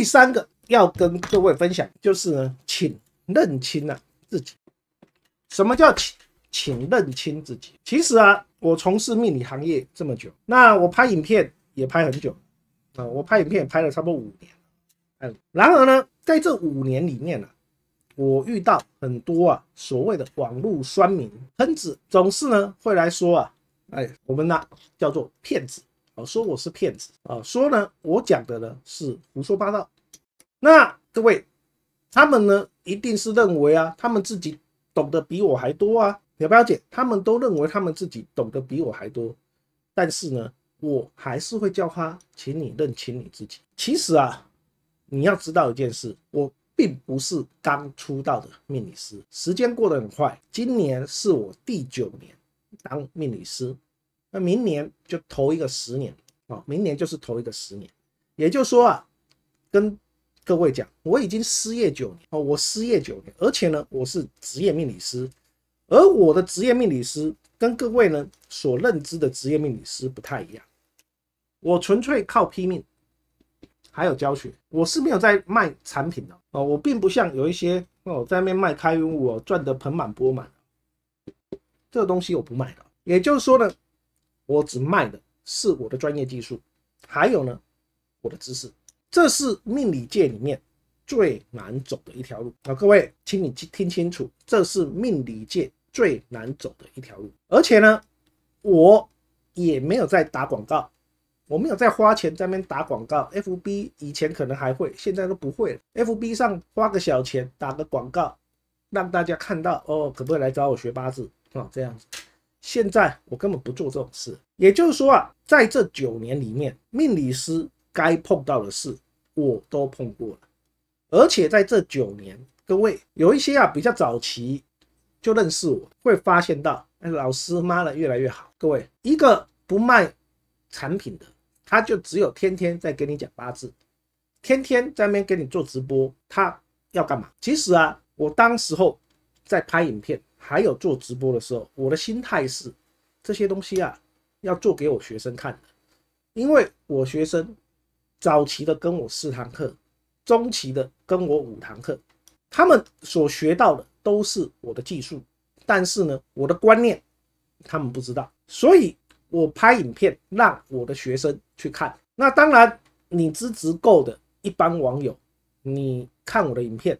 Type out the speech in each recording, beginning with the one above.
第三个要跟各位分享，就是呢，请认清了自己。什么叫请，请认清自己？其实啊，我从事命理行业这么久，那我拍影片也拍很久啊，我拍影片也拍了差不多五年嗯，然而呢，在这五年里面呢，我遇到很多啊所谓的网络酸民、喷子，总是呢会来说啊，哎，我们呢叫做骗子。说我是骗子啊！说呢，我讲的呢是胡说八道。那各位，他们呢一定是认为啊，他们自己懂得比我还多啊。你要不要解？他们都认为他们自己懂得比我还多，但是呢，我还是会叫他，请你认清你自己。其实啊，你要知道一件事，我并不是刚出道的命理师。时间过得很快，今年是我第九年当命理师。那明年就投一个十年，哦，明年就是投一个十年。也就是说啊，跟各位讲，我已经失业九年哦，我失业九年，而且呢，我是职业命理师，而我的职业命理师跟各位呢所认知的职业命理师不太一样。我纯粹靠拼命，还有教学，我是没有在卖产品的哦，我并不像有一些哦在面卖开悟哦赚得盆满钵满，这个东西我不卖的。也就是说呢。我只卖的是我的专业技术，还有呢，我的知识，这是命理界里面最难走的一条路啊！各位，请你听清楚，这是命理界最难走的一条路。而且呢，我也没有在打广告，我没有在花钱在那边打广告。FB 以前可能还会，现在都不会了。FB 上花个小钱打个广告，让大家看到哦，可不可以来找我学八字啊？这样子。现在我根本不做这种事，也就是说啊，在这九年里面，命理师该碰到的事我都碰过了，而且在这九年，各位有一些啊比较早期就认识我，会发现到老师妈的越来越好。各位一个不卖产品的，他就只有天天在给你讲八字，天天在那边给你做直播，他要干嘛？其实啊，我当时候在拍影片。还有做直播的时候，我的心态是这些东西啊，要做给我学生看的，因为我学生早期的跟我四堂课，中期的跟我五堂课，他们所学到的都是我的技术，但是呢，我的观念他们不知道，所以我拍影片让我的学生去看。那当然，你资质够的一般网友，你看我的影片。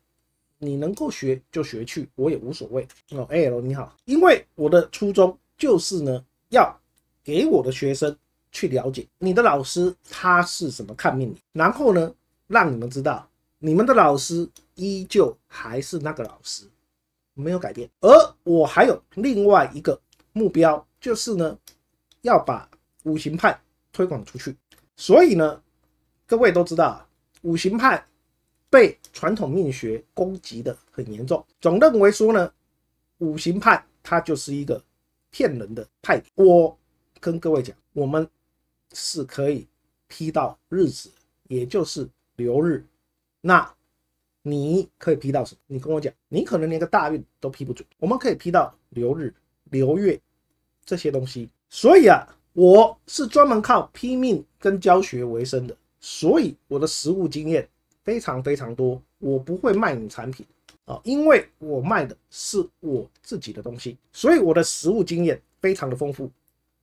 你能够学就学去，我也无所谓哦。哎，你好，因为我的初衷就是呢，要给我的学生去了解你的老师他是怎么看命理，然后呢，让你们知道你们的老师依旧还是那个老师，没有改变。而我还有另外一个目标，就是呢，要把五行派推广出去。所以呢，各位都知道五行派。被传统命学攻击的很严重，总认为说呢，五行派它就是一个骗人的派我跟各位讲，我们是可以批到日子，也就是流日。那你可以批到什么？你跟我讲，你可能连个大运都批不准。我们可以批到流日、流月这些东西。所以啊，我是专门靠批命跟教学为生的，所以我的实务经验。非常非常多，我不会卖你产品啊，因为我卖的是我自己的东西，所以我的实物经验非常的丰富。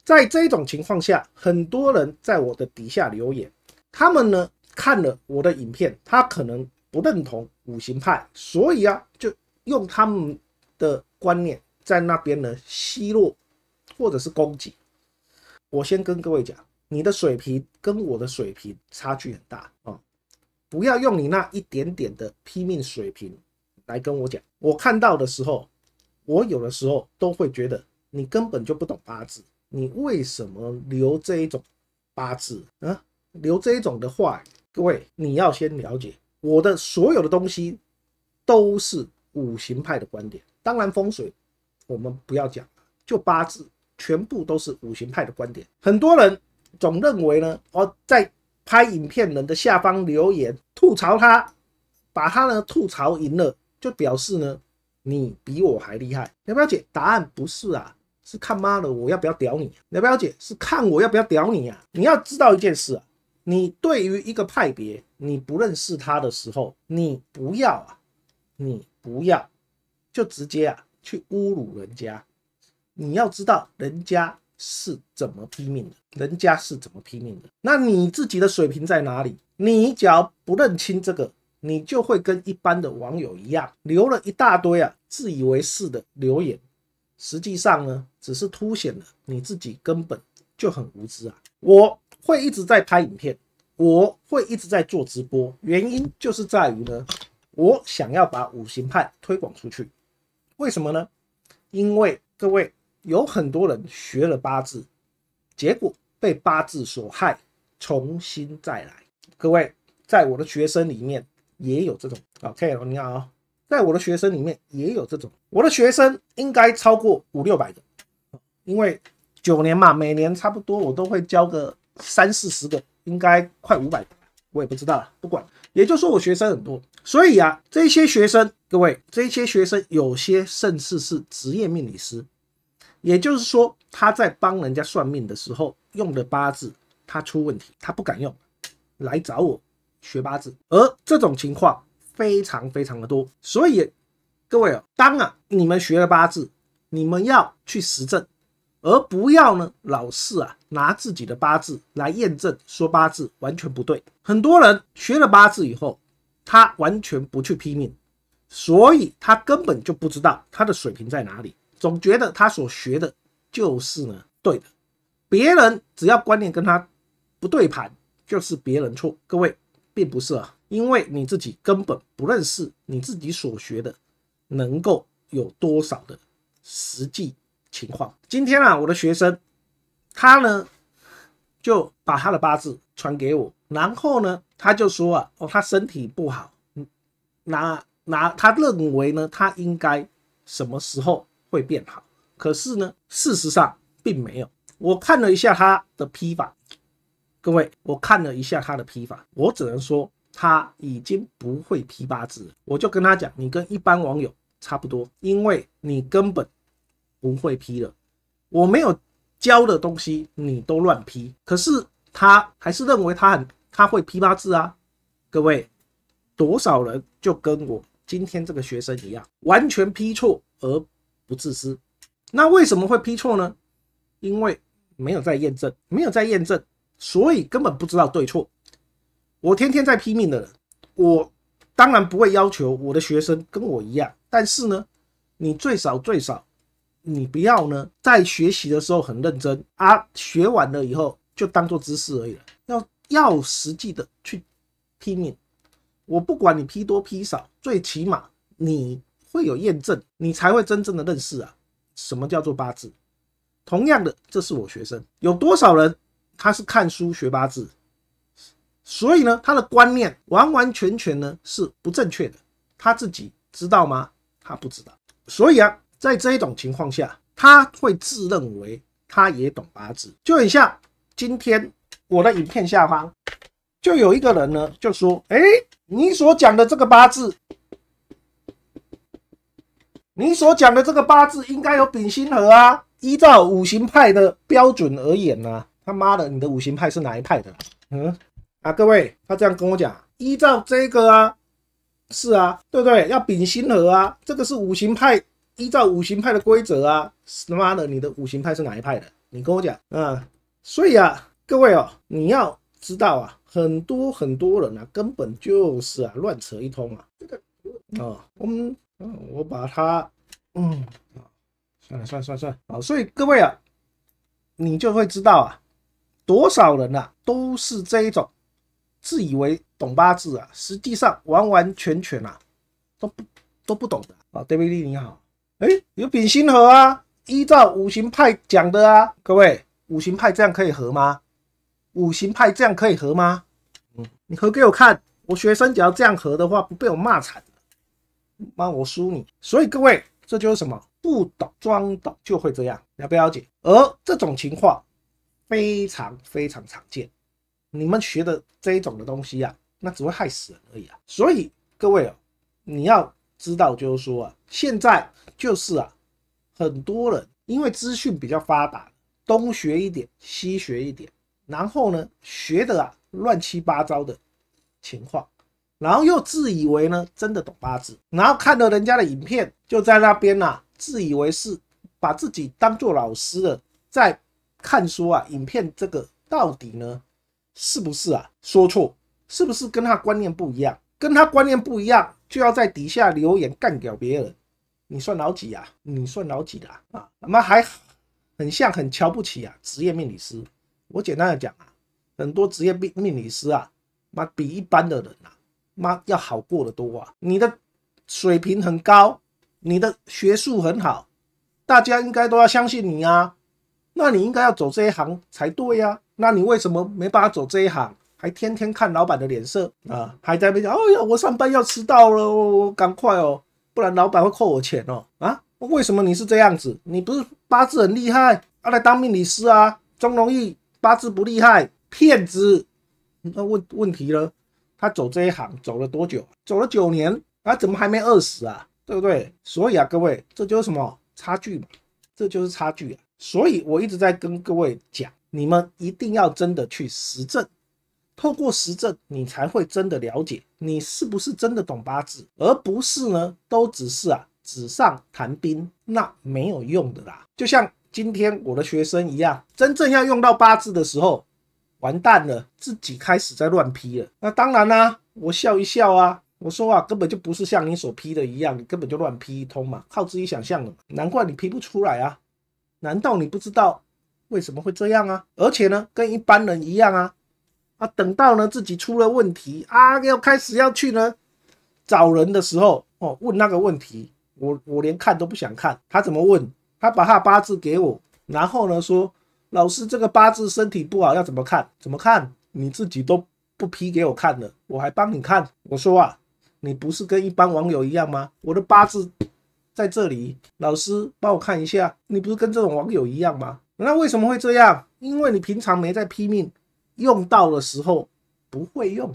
在这种情况下，很多人在我的底下留言，他们呢看了我的影片，他可能不认同五行派，所以啊，就用他们的观念在那边呢奚落或者是攻击。我先跟各位讲，你的水平跟我的水平差距很大啊。不要用你那一点点的拼命水平来跟我讲。我看到的时候，我有的时候都会觉得你根本就不懂八字。你为什么留这一种八字啊？留这一种的话，各位你要先了解，我的所有的东西都是五行派的观点。当然风水我们不要讲，就八字全部都是五行派的观点。很多人总认为呢，哦，在。拍影片人的下方留言吐槽他，把他呢吐槽赢了，就表示呢你比我还厉害。表表姐，答案不是啊，是看妈的我要不要屌你。表表姐是看我要不要屌你啊？你要知道一件事啊，你对于一个派别你不认识他的时候，你不要啊，你不要，就直接啊去侮辱人家。你要知道人家。是怎么拼命的？人家是怎么拼命的？那你自己的水平在哪里？你只要不认清这个，你就会跟一般的网友一样，留了一大堆啊自以为是的留言。实际上呢，只是凸显了你自己根本就很无知啊！我会一直在拍影片，我会一直在做直播，原因就是在于呢，我想要把五行派推广出去。为什么呢？因为各位。有很多人学了八字，结果被八字所害，重新再来。各位，在我的学生里面也有这种。OK，你看啊，在我的学生里面也有这种。我的学生应该超过五六百个，因为九年嘛，每年差不多我都会教个三四十个，应该快五百，我也不知道了，不管。也就是说，我学生很多，所以啊，这些学生，各位，这些学生有些甚至是职业命理师。也就是说，他在帮人家算命的时候用的八字，他出问题，他不敢用，来找我学八字。而这种情况非常非常的多，所以各位啊，当啊你们学了八字，你们要去实证，而不要呢老是啊拿自己的八字来验证，说八字完全不对。很多人学了八字以后，他完全不去批命，所以他根本就不知道他的水平在哪里。总觉得他所学的，就是呢对的。别人只要观念跟他不对盘，就是别人错。各位，并不是啊，因为你自己根本不认识你自己所学的，能够有多少的实际情况？今天啊，我的学生，他呢就把他的八字传给我，然后呢，他就说啊，哦，他身体不好，嗯，拿拿他认为呢，他应该什么时候？会变好，可是呢，事实上并没有。我看了一下他的批法，各位，我看了一下他的批法，我只能说他已经不会批八字。我就跟他讲，你跟一般网友差不多，因为你根本不会批了。我没有教的东西，你都乱批。可是他还是认为他很他会批八字啊。各位，多少人就跟我今天这个学生一样，完全批错而。不自私，那为什么会批错呢？因为没有在验证，没有在验证，所以根本不知道对错。我天天在拼命的人，我当然不会要求我的学生跟我一样，但是呢，你最少最少，你不要呢在学习的时候很认真啊，学完了以后就当做知识而已了。要要实际的去拼命，我不管你批多批少，最起码你。会有验证，你才会真正的认识啊，什么叫做八字？同样的，这是我学生，有多少人他是看书学八字，所以呢，他的观念完完全全呢是不正确的，他自己知道吗？他不知道，所以啊，在这一种情况下，他会自认为他也懂八字，就很像今天我的影片下方就有一个人呢，就说，哎，你所讲的这个八字。你所讲的这个八字应该有丙辛合啊，依照五行派的标准而言呢，他妈的，你的五行派是哪一派的？嗯啊，各位，他这样跟我讲，依照这个啊，是啊，对不对？要丙辛合啊，这个是五行派，依照五行派的规则啊，他妈的，你的五行派是哪一派的？你跟我讲啊，所以啊，各位哦，你要知道啊，很多很多人啊，根本就是啊，乱扯一通啊，啊，我们。嗯，我把它，嗯，算了算了算了算了，好，所以各位啊，你就会知道啊，多少人啊都是这一种，自以为懂八字啊，实际上完完全全啊都不都不懂的啊。David 你好，哎，有丙辛合啊，依照五行派讲的啊，各位，五行派这样可以合吗？五行派这样可以合吗？嗯，你合给我看，我学生只要这样合的话，不被我骂惨。妈，我输你。所以各位，这就是什么不懂装懂就会这样，了不了解？而这种情况非常非常常见。你们学的这一种的东西啊，那只会害死人而已啊。所以各位，你要知道，就是说啊，现在就是啊，很多人因为资讯比较发达，东学一点，西学一点，然后呢，学的啊乱七八糟的情况。然后又自以为呢，真的懂八字，然后看了人家的影片，就在那边呐，自以为是，把自己当做老师了，在看书啊，影片这个到底呢，是不是啊？说错，是不是跟他观念不一样？跟他观念不一样，就要在底下留言干掉别人？你算老几啊？你算老几的啊？他妈还很像很瞧不起啊？职业命理师，我简单的讲啊，很多职业命命理师啊，妈比一般的人啊。妈要好过得多啊！你的水平很高，你的学术很好，大家应该都要相信你啊。那你应该要走这一行才对呀。那你为什么没办法走这一行，还天天看老板的脸色啊？还在那讲，哎呀，我上班要迟到了，赶快哦，不然老板会扣我钱哦。啊，为什么你是这样子？你不是八字很厉害，来当命理师啊？钟龙易八字不厉害，骗子。那问问题了。他走这一行走了多久？走了九年，他怎么还没饿死啊？对不对？所以啊，各位，这就是什么差距嘛？这就是差距啊！所以我一直在跟各位讲，你们一定要真的去实证，透过实证，你才会真的了解你是不是真的懂八字，而不是呢都只是啊纸上谈兵，那没有用的啦。就像今天我的学生一样，真正要用到八字的时候。完蛋了，自己开始在乱批了。那当然啦，我笑一笑啊，我说啊，根本就不是像你所批的一样，你根本就乱批一通嘛，靠自己想象的嘛。难怪你批不出来啊，难道你不知道为什么会这样啊？而且呢，跟一般人一样啊，啊，等到呢自己出了问题啊，要开始要去呢找人的时候哦，问那个问题，我我连看都不想看，他怎么问？他把他八字给我，然后呢说。老师，这个八字身体不好，要怎么看？怎么看？你自己都不批给我看了，我还帮你看。我说啊，你不是跟一般网友一样吗？我的八字在这里，老师帮我看一下。你不是跟这种网友一样吗？那为什么会这样？因为你平常没在拼命用到的时候不会用。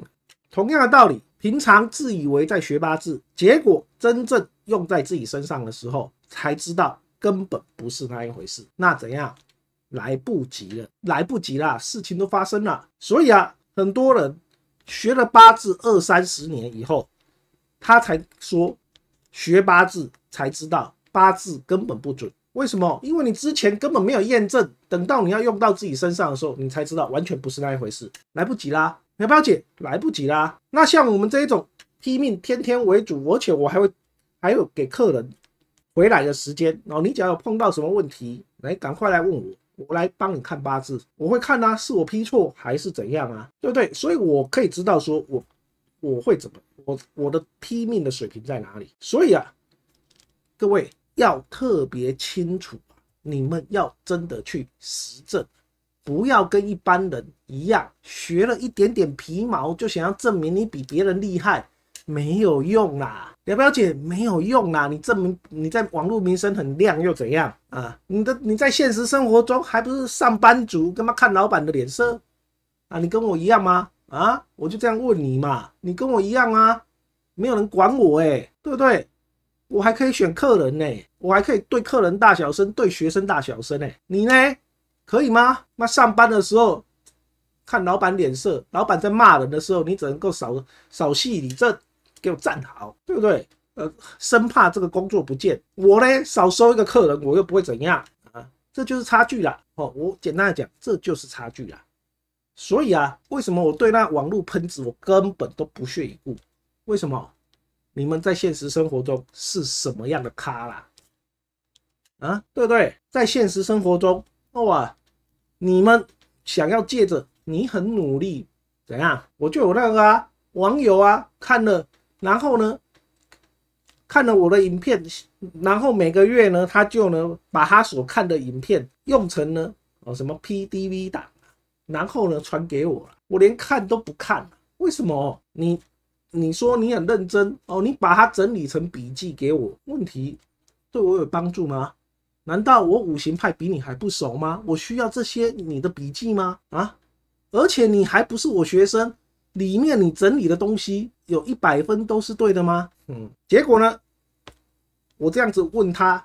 同样的道理，平常自以为在学八字，结果真正用在自己身上的时候，才知道根本不是那一回事。那怎样？来不及了，来不及了，事情都发生了。所以啊，很多人学了八字二三十年以后，他才说学八字才知道八字根本不准。为什么？因为你之前根本没有验证，等到你要用到自己身上的时候，你才知道完全不是那一回事。来不及啦，苗不要来不及啦。那像我们这一种拼命天天为主，而且我还会还有给客人回来的时间。然后你只要有碰到什么问题，来赶快来问我。我来帮你看八字，我会看啊，是我批错还是怎样啊，对不对？所以我可以知道说，我我会怎么，我我的批命的水平在哪里？所以啊，各位要特别清楚，你们要真的去实证，不要跟一般人一样，学了一点点皮毛就想要证明你比别人厉害，没有用啦。了不了解没有用啊！你证明你在网络名声很亮又怎样啊？你的你在现实生活中还不是上班族，干嘛看老板的脸色啊？你跟我一样吗？啊，我就这样问你嘛，你跟我一样啊，没有人管我诶，对不对？我还可以选客人呢，我还可以对客人大小声，对学生大小声呢。你呢？可以吗？那上班的时候看老板脸色，老板在骂人的时候，你只能够少少戏你这。给我站好，对不对？呃，生怕这个工作不见我呢，少收一个客人，我又不会怎样啊，这就是差距了。哦，我简单的讲，这就是差距了。所以啊，为什么我对那网络喷子我根本都不屑一顾？为什么你们在现实生活中是什么样的咖啦？啊，对不对？在现实生活中，哇，你们想要借着你很努力怎样？我就有那个网友啊，看了。然后呢，看了我的影片，然后每个月呢，他就能把他所看的影片用成呢哦什么 P D V 档，然后呢传给我，我连看都不看，为什么？你你说你很认真哦，你把它整理成笔记给我，问题对我有帮助吗？难道我五行派比你还不熟吗？我需要这些你的笔记吗？啊，而且你还不是我学生。里面你整理的东西有一百分都是对的吗？嗯，结果呢，我这样子问他，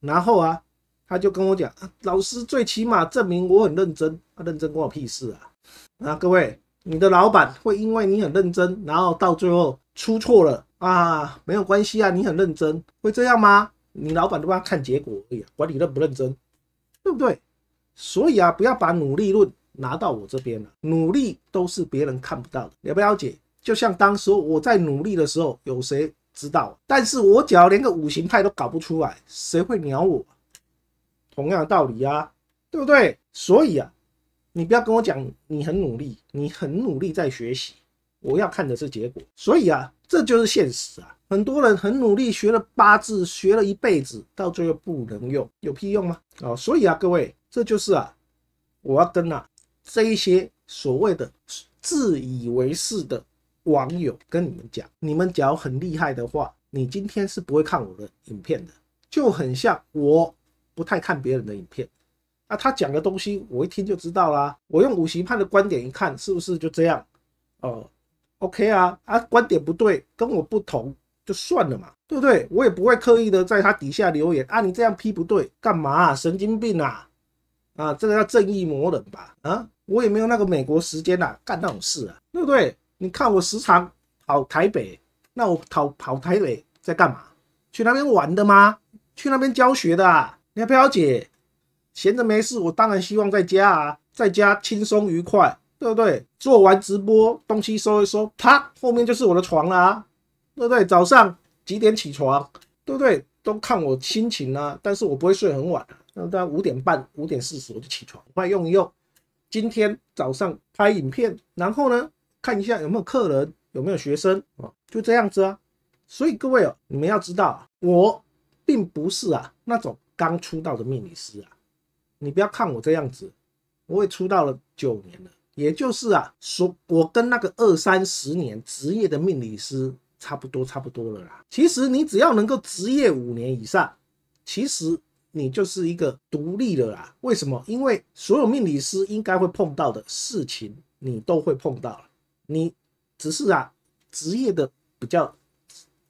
然后啊，他就跟我讲，老师最起码证明我很认真，啊，认真关我屁事啊！啊，各位，你的老板会因为你很认真，然后到最后出错了啊，没有关系啊，你很认真会这样吗？你老板都要看结果而已，管你认不认真，对不对？所以啊，不要把努力论。拿到我这边了，努力都是别人看不到的，了不了解？就像当时我在努力的时候，有谁知道？但是我只要连个五行派都搞不出来，谁会鸟我？同样的道理啊，对不对？所以啊，你不要跟我讲你很努力，你很努力在学习，我要看的是结果。所以啊，这就是现实啊，很多人很努力学了八字，学了一辈子，到最后不能用，有屁用吗？哦，所以啊，各位，这就是啊，我要跟啊。这一些所谓的自以为是的网友跟你们讲，你们只要很厉害的话，你今天是不会看我的影片的。就很像我不太看别人的影片，啊，他讲的东西我一听就知道啦。我用五行判的观点一看，是不是就这样？呃，OK 啊，啊，观点不对，跟我不同就算了嘛，对不对？我也不会刻意的在他底下留言啊，你这样批不对，干嘛？啊？神经病啊！啊，这个叫正义魔人吧？啊？我也没有那个美国时间啊，干那种事啊，对不对？你看我时常跑台北，那我跑跑台北在干嘛？去那边玩的吗？去那边教学的啊？你看表姐闲着没事，我当然希望在家啊，在家轻松愉快，对不对？做完直播，东西收一收，啪，后面就是我的床啦、啊，对不对？早上几点起床，对不对？都看我心情啊，但是我不会睡很晚那大概五点半、五点四十我就起床，快用一用。今天早上拍影片，然后呢，看一下有没有客人，有没有学生啊，就这样子啊。所以各位哦，你们要知道，我并不是啊那种刚出道的命理师啊。你不要看我这样子，我也出道了九年了，也就是啊，说我跟那个二三十年职业的命理师差不多，差不多了啦。其实你只要能够职业五年以上，其实。你就是一个独立的啦，为什么？因为所有命理师应该会碰到的事情，你都会碰到你只是啊，职业的比较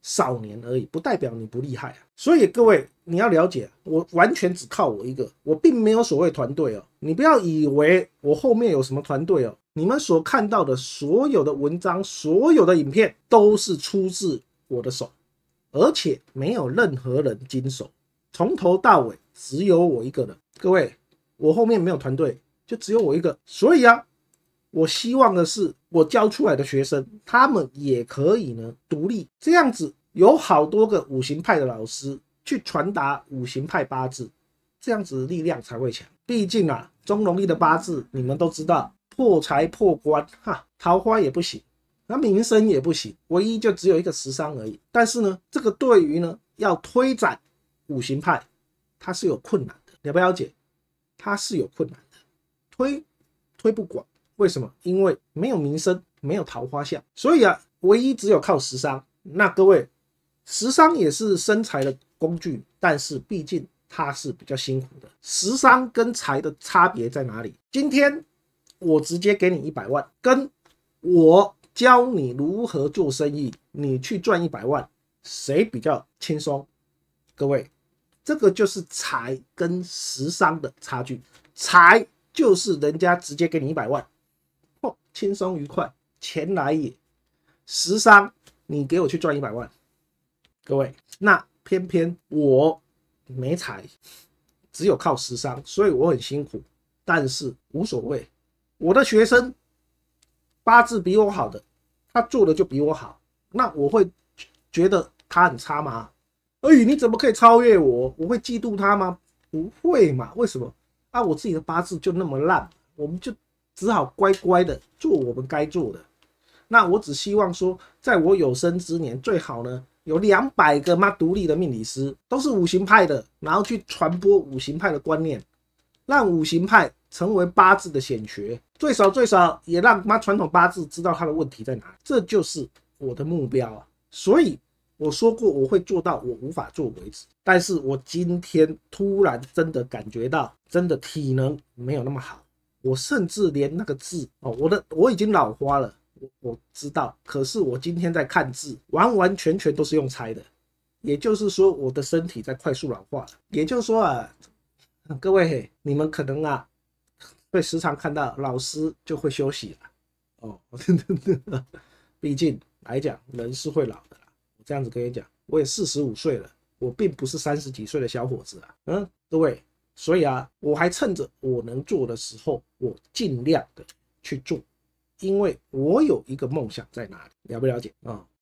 少年而已，不代表你不厉害啊。所以各位，你要了解，我完全只靠我一个，我并没有所谓团队哦。你不要以为我后面有什么团队哦。你们所看到的所有的文章、所有的影片，都是出自我的手，而且没有任何人经手。从头到尾只有我一个人，各位，我后面没有团队，就只有我一个。所以啊，我希望的是我教出来的学生，他们也可以呢独立。这样子有好多个五行派的老师去传达五行派八字，这样子力量才会强。毕竟啊，中龙历的八字你们都知道，破财破官哈，桃花也不行，那名声也不行，唯一就只有一个十伤而已。但是呢，这个对于呢要推展。五行派，它是有困难的，了不了解？它是有困难的，推推不管为什么？因为没有名声，没有桃花相，所以啊，唯一只有靠食商。那各位，食商也是生财的工具，但是毕竟它是比较辛苦的。食商跟财的差别在哪里？今天我直接给你一百万，跟我教你如何做生意，你去赚一百万，谁比较轻松？各位。这个就是财跟时商的差距，财就是人家直接给你一百万，哦，轻松愉快，钱来也；时商，你给我去赚一百万，各位，那偏偏我没财，只有靠时商，所以我很辛苦，但是无所谓。我的学生八字比我好的，他做的就比我好，那我会觉得他很差吗？哎、你怎么可以超越我？我会嫉妒他吗？不会嘛？为什么？啊，我自己的八字就那么烂，我们就只好乖乖的做我们该做的。那我只希望说，在我有生之年，最好呢有两百个妈独立的命理师，都是五行派的，然后去传播五行派的观念，让五行派成为八字的显学。最少最少，也让妈传统八字知道它的问题在哪这就是我的目标啊。所以。我说过我会做到我无法做为止，但是我今天突然真的感觉到，真的体能没有那么好。我甚至连那个字哦，我的我已经老花了，我我知道。可是我今天在看字，完完全全都是用猜的。也就是说，我的身体在快速老化了。也就是说啊，各位你们可能啊，会时常看到老师就会休息了哦，真的真毕竟来讲，人是会老的。这样子跟你讲，我也四十五岁了，我并不是三十几岁的小伙子啊，嗯，各位，所以啊，我还趁着我能做的时候，我尽量的去做，因为我有一个梦想在哪里，了不了解啊？